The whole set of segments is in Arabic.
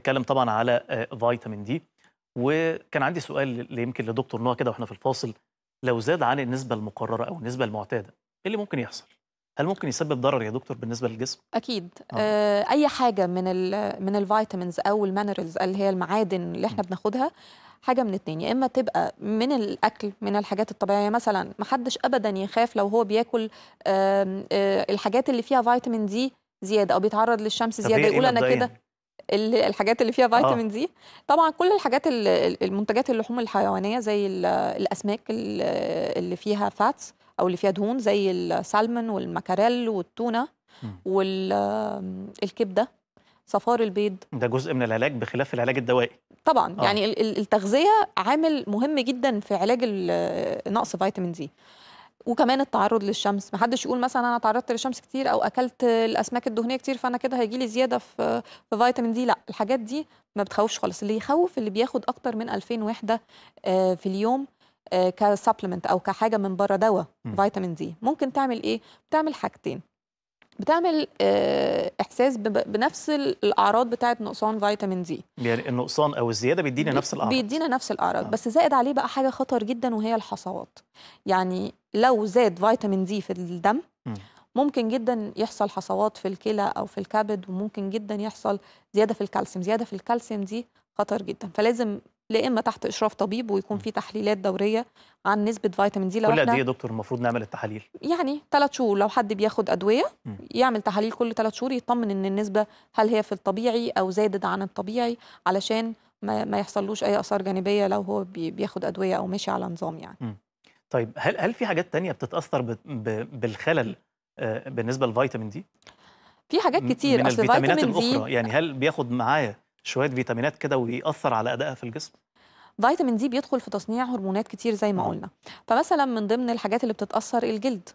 نتكلم طبعا على آه، فيتامين دي وكان عندي سؤال يمكن لدكتور نوع كده واحنا في الفاصل لو زاد عن النسبه المقرره او النسبه المعتاده ايه اللي ممكن يحصل هل ممكن يسبب ضرر يا دكتور بالنسبه للجسم اكيد آه. آه اي حاجه من الـ من الفيتامينز او المينرالز اللي هي المعادن اللي احنا م. بناخدها حاجه من اتنين يا اما تبقى من الاكل من الحاجات الطبيعيه يعني مثلا محدش ابدا يخاف لو هو بياكل آه آه الحاجات اللي فيها فيتامين دي زياده او بيتعرض للشمس زياده إيه يقول انا كده الحاجات اللي فيها فيتامين آه. دي طبعا كل الحاجات المنتجات اللحوم الحيوانيه زي الاسماك اللي فيها فاتس او اللي فيها دهون زي السالمون والمكاريل والتونه والكبده صفار البيض ده جزء من العلاج بخلاف العلاج الدوائي طبعا آه. يعني التغذيه عامل مهم جدا في علاج نقص فيتامين دي وكمان التعرض للشمس محدش يقول مثلا انا تعرضت للشمس كتير او اكلت الاسماك الدهنيه كتير فانا كده هيجي لي زياده في في فيتامين دي لا الحاجات دي ما بتخوفش خالص اللي يخوف اللي بياخد اكتر من 2000 وحده آه، في اليوم آه، كسبلمنت او كحاجه من بره دواء فيتامين دي ممكن تعمل ايه بتعمل حاجتين بتعمل آه، احساس بنفس الاعراض بتاعه نقصان فيتامين دي يعني النقصان او الزياده بيدينا نفس الاعراض بيدينا نفس الاعراض آه. بس زائد عليه بقى حاجه خطر جدا وهي الحصوات يعني لو زاد فيتامين دي في الدم ممكن جدا يحصل حصوات في الكلى او في الكبد وممكن جدا يحصل زياده في الكالسيوم زياده في الكالسيوم دي خطر جدا فلازم لا اما تحت اشراف طبيب ويكون في تحليلات دوريه عن نسبه فيتامين دي لو كل قد ايه يا دكتور المفروض نعمل التحاليل يعني ثلاث شهور لو حد بياخد ادويه يعمل تحاليل كل ثلاث شهور يطمن ان النسبه هل هي في الطبيعي او زادت عن الطبيعي علشان ما, ما يحصلوش اي اثار جانبيه لو هو بياخد ادويه او ماشي على نظام يعني طيب هل هل في حاجات تانية بتتاثر ب ب بالخلل آه، بالنسبه للفيتامين دي في حاجات كتير من الفيتامينات الاخرى يعني هل بياخد معاه شويه فيتامينات كده ويأثر على ادائها في الجسم فيتامين دي بيدخل في تصنيع هرمونات كتير زي ما قلنا فمثلا من ضمن الحاجات اللي بتتاثر الجلد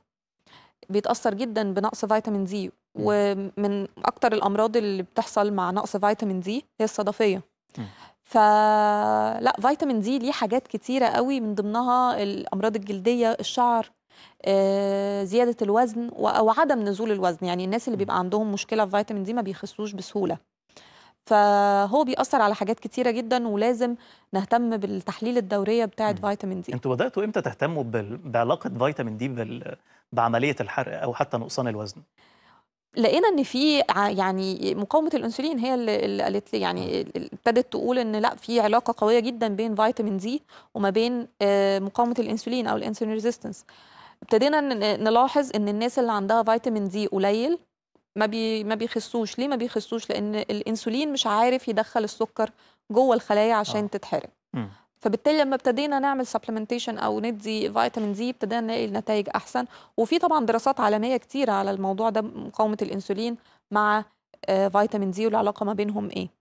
بيتاثر جدا بنقص فيتامين دي ومن اكتر الامراض اللي بتحصل مع نقص فيتامين دي هي الصدفيه فلا فيتامين دي ليه حاجات كتيره قوي من ضمنها الامراض الجلديه الشعر آه، زياده الوزن او عدم نزول الوزن يعني الناس اللي بيبقى عندهم مشكله في فيتامين دي ما بيخسوش بسهوله فهو بيأثر على حاجات كتيرة جدا ولازم نهتم بالتحليل الدورية بتاعة فيتامين دي انتوا بدأتوا امتى تهتموا بعلاقة فيتامين دي بال... بعملية الحرق أو حتى نقصان الوزن؟ لقينا ان في يعني مقاومه الانسولين هي اللي قالت لي يعني ابتدت تقول ان لا في علاقه قويه جدا بين فيتامين دي وما بين آه، مقاومه الانسولين او الانسولين ريزيستنس ابتدينا نلاحظ ان الناس اللي عندها فيتامين دي قليل ما بي ما بيخسوش ليه ما بيخسوش لان الانسولين مش عارف يدخل السكر جوه الخلايا عشان آه. تتحرق فبالتالي لما ابتدينا نعمل سبلمنتيشن او ندي فيتامين دي ابتدينا نلاقي النتائج احسن وفي طبعا دراسات عالميه كتيره على الموضوع ده مقاومه الانسولين مع فيتامين آه، دي والعلاقه ما بينهم ايه